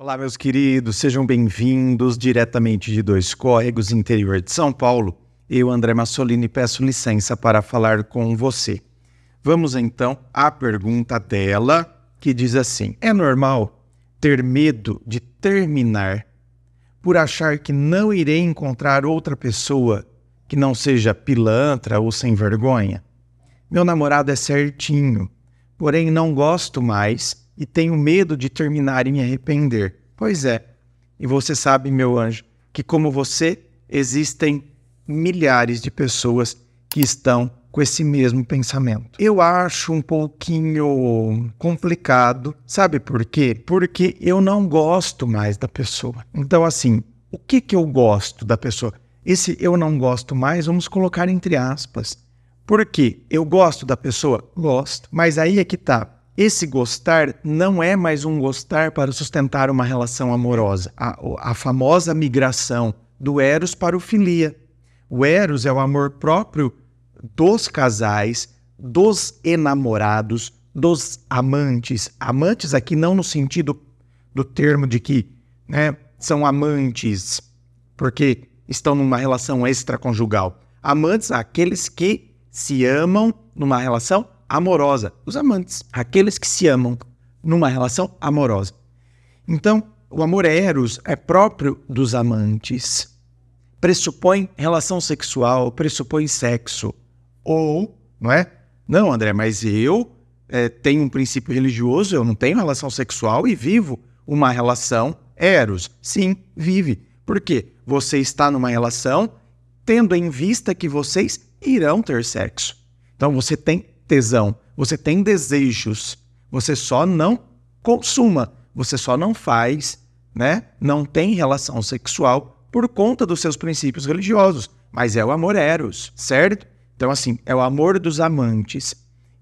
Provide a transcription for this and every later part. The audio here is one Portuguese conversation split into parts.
Olá, meus queridos, sejam bem-vindos diretamente de Dois Córregos, interior de São Paulo. Eu, André Massolini, peço licença para falar com você. Vamos então à pergunta dela, que diz assim: É normal ter medo de terminar por achar que não irei encontrar outra pessoa que não seja pilantra ou sem vergonha? Meu namorado é certinho, porém não gosto mais e tenho medo de terminar e me arrepender. Pois é, e você sabe, meu anjo, que como você, existem milhares de pessoas que estão com esse mesmo pensamento. Eu acho um pouquinho complicado, sabe por quê? Porque eu não gosto mais da pessoa. Então, assim, o que, que eu gosto da pessoa? Esse eu não gosto mais, vamos colocar entre aspas. Por quê? Eu gosto da pessoa? Gosto. Mas aí é que tá esse gostar não é mais um gostar para sustentar uma relação amorosa. A, a famosa migração do Eros para o Filia. O Eros é o amor próprio dos casais, dos enamorados, dos amantes. Amantes aqui não no sentido do termo de que né, são amantes, porque estão numa relação extraconjugal. Amantes, aqueles que se amam numa relação amorosa, os amantes, aqueles que se amam numa relação amorosa. Então, o amor é eros é próprio dos amantes. Pressupõe relação sexual, pressupõe sexo. Ou, não é? Não, André, mas eu é, tenho um princípio religioso, eu não tenho relação sexual e vivo uma relação eros. Sim, vive. Porque você está numa relação tendo em vista que vocês irão ter sexo. Então você tem tesão, você tem desejos, você só não consuma, você só não faz, né? Não tem relação sexual por conta dos seus princípios religiosos, mas é o amor eros, certo? Então assim, é o amor dos amantes.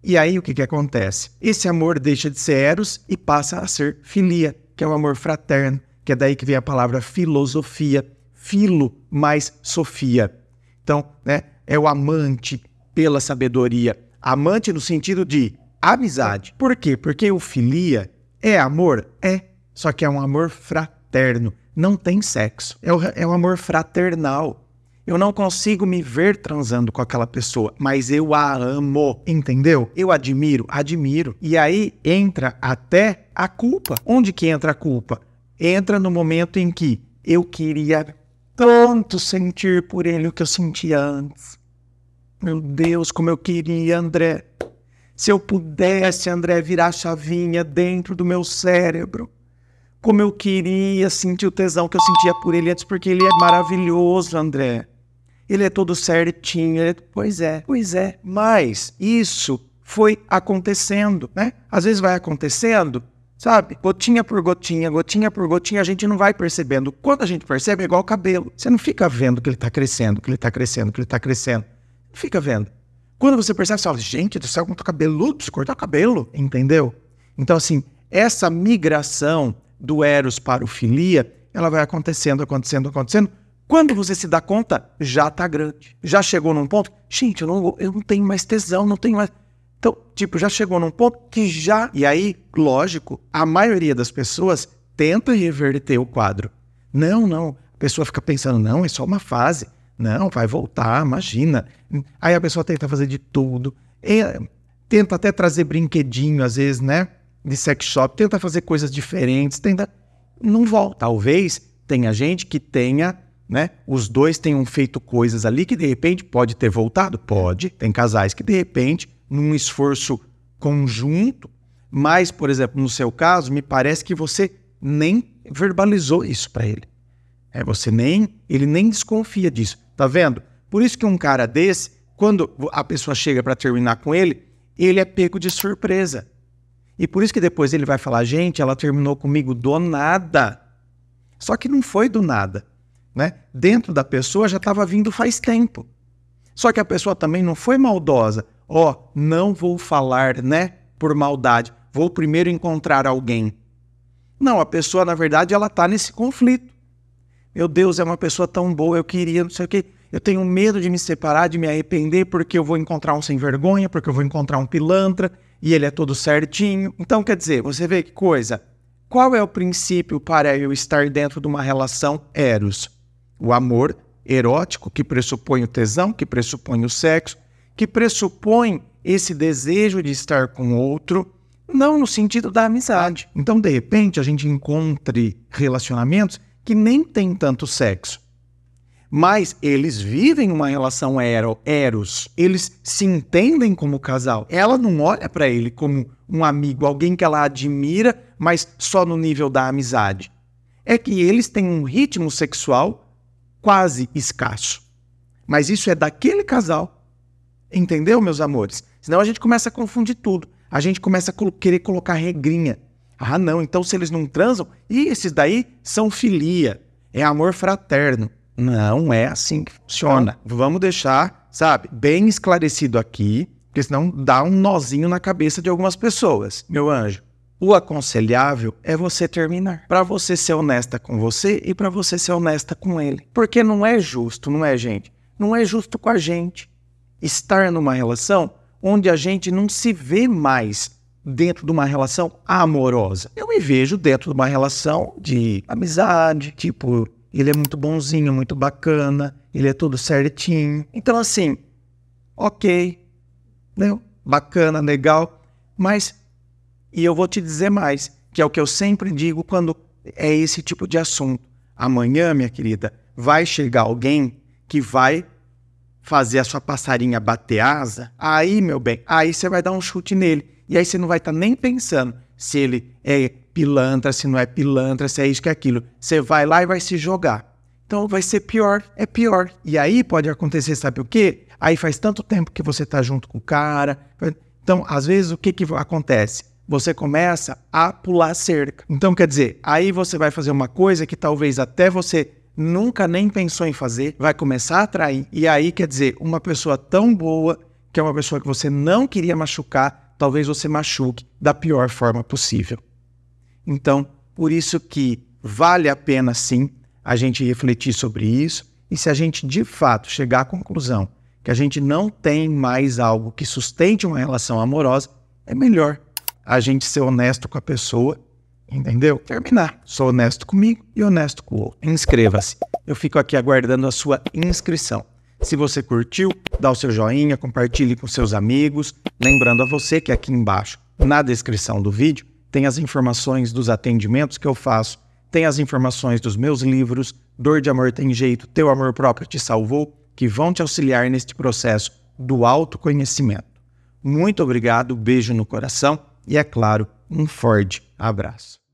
E aí o que que acontece? Esse amor deixa de ser eros e passa a ser filia, que é o amor fraterno, que é daí que vem a palavra filosofia, filo mais sofia. Então, né, é o amante pela sabedoria, Amante no sentido de amizade. Por quê? Porque o filia é amor? É. Só que é um amor fraterno. Não tem sexo. É, o, é um amor fraternal. Eu não consigo me ver transando com aquela pessoa, mas eu a amo, entendeu? Eu admiro, admiro. E aí entra até a culpa. Onde que entra a culpa? Entra no momento em que eu queria tanto sentir por ele o que eu sentia antes. Meu Deus, como eu queria, André. Se eu pudesse, André, virar a chavinha dentro do meu cérebro. Como eu queria sentir o tesão que eu sentia por ele antes, porque ele é maravilhoso, André. Ele é todo certinho. É... Pois é, pois é. Mas isso foi acontecendo, né? Às vezes vai acontecendo, sabe? Gotinha por gotinha, gotinha por gotinha, a gente não vai percebendo. Quando a gente percebe, é igual o cabelo. Você não fica vendo que ele está crescendo, que ele está crescendo, que ele está crescendo fica vendo. Quando você percebe, você fala, gente do céu, como tô cabeludo, preciso cortar o cabelo, entendeu? Então, assim, essa migração do Eros para o Filia, ela vai acontecendo, acontecendo, acontecendo. Quando você se dá conta, já tá grande. Já chegou num ponto, gente, eu não, eu não tenho mais tesão, não tenho mais. Então, tipo, já chegou num ponto que já. E aí, lógico, a maioria das pessoas tenta reverter o quadro. Não, não. A pessoa fica pensando, não, é só uma fase. Não, vai voltar, imagina. Aí a pessoa tenta fazer de tudo. Eh, tenta até trazer brinquedinho, às vezes, né? De sex shop, tenta fazer coisas diferentes, tenta. Não volta. Talvez tenha gente que tenha, né? Os dois tenham feito coisas ali que de repente pode ter voltado? Pode. Tem casais que de repente, num esforço conjunto, mas, por exemplo, no seu caso, me parece que você nem verbalizou isso para ele. É, você nem, ele nem desconfia disso, tá vendo? Por isso que um cara desse, quando a pessoa chega para terminar com ele, ele é pego de surpresa. E por isso que depois ele vai falar, gente, ela terminou comigo do nada. Só que não foi do nada, né? Dentro da pessoa já estava vindo faz tempo. Só que a pessoa também não foi maldosa. Ó, oh, não vou falar, né, por maldade. Vou primeiro encontrar alguém. Não, a pessoa, na verdade, ela está nesse conflito. Meu Deus, é uma pessoa tão boa, eu queria, não sei o quê. Eu tenho medo de me separar, de me arrepender, porque eu vou encontrar um sem vergonha, porque eu vou encontrar um pilantra e ele é todo certinho. Então, quer dizer, você vê que coisa. Qual é o princípio para eu estar dentro de uma relação eros? O amor erótico, que pressupõe o tesão, que pressupõe o sexo, que pressupõe esse desejo de estar com outro, não no sentido da amizade. Então, de repente, a gente encontre relacionamentos que nem tem tanto sexo. Mas eles vivem uma relação ero, eros, eles se entendem como casal. Ela não olha para ele como um amigo, alguém que ela admira, mas só no nível da amizade. É que eles têm um ritmo sexual quase escasso. Mas isso é daquele casal. Entendeu, meus amores? Senão a gente começa a confundir tudo. A gente começa a querer colocar regrinha. Ah, não, então se eles não transam, e esses daí são filia, é amor fraterno. Não é assim que funciona. Então, Vamos deixar, sabe, bem esclarecido aqui, porque senão dá um nozinho na cabeça de algumas pessoas, meu anjo. O aconselhável é você terminar, para você ser honesta com você e para você ser honesta com ele. Porque não é justo, não é, gente? Não é justo com a gente estar numa relação onde a gente não se vê mais dentro de uma relação amorosa. Eu me vejo dentro de uma relação de amizade, tipo, ele é muito bonzinho, muito bacana, ele é tudo certinho. Então, assim, ok, né? bacana, legal, mas, e eu vou te dizer mais, que é o que eu sempre digo quando é esse tipo de assunto. Amanhã, minha querida, vai chegar alguém que vai fazer a sua passarinha bater asa, aí, meu bem, aí você vai dar um chute nele e aí você não vai estar tá nem pensando se ele é pilantra, se não é pilantra, se é isso, que é aquilo. Você vai lá e vai se jogar. Então vai ser pior, é pior. E aí pode acontecer, sabe o quê? Aí faz tanto tempo que você está junto com o cara. Então, às vezes, o que, que acontece? Você começa a pular cerca. Então, quer dizer, aí você vai fazer uma coisa que talvez até você nunca nem pensou em fazer, vai começar a atrair. E aí, quer dizer, uma pessoa tão boa, que é uma pessoa que você não queria machucar, talvez você machuque da pior forma possível. Então, por isso que vale a pena sim a gente refletir sobre isso, e se a gente de fato chegar à conclusão que a gente não tem mais algo que sustente uma relação amorosa, é melhor a gente ser honesto com a pessoa, entendeu? Terminar. Sou honesto comigo e honesto com o outro. Inscreva-se. Eu fico aqui aguardando a sua inscrição. Se você curtiu, dá o seu joinha, compartilhe com seus amigos. Lembrando a você que aqui embaixo, na descrição do vídeo, tem as informações dos atendimentos que eu faço, tem as informações dos meus livros, Dor de Amor Tem Jeito, Teu Amor Próprio Te Salvou, que vão te auxiliar neste processo do autoconhecimento. Muito obrigado, beijo no coração e, é claro, um forte abraço.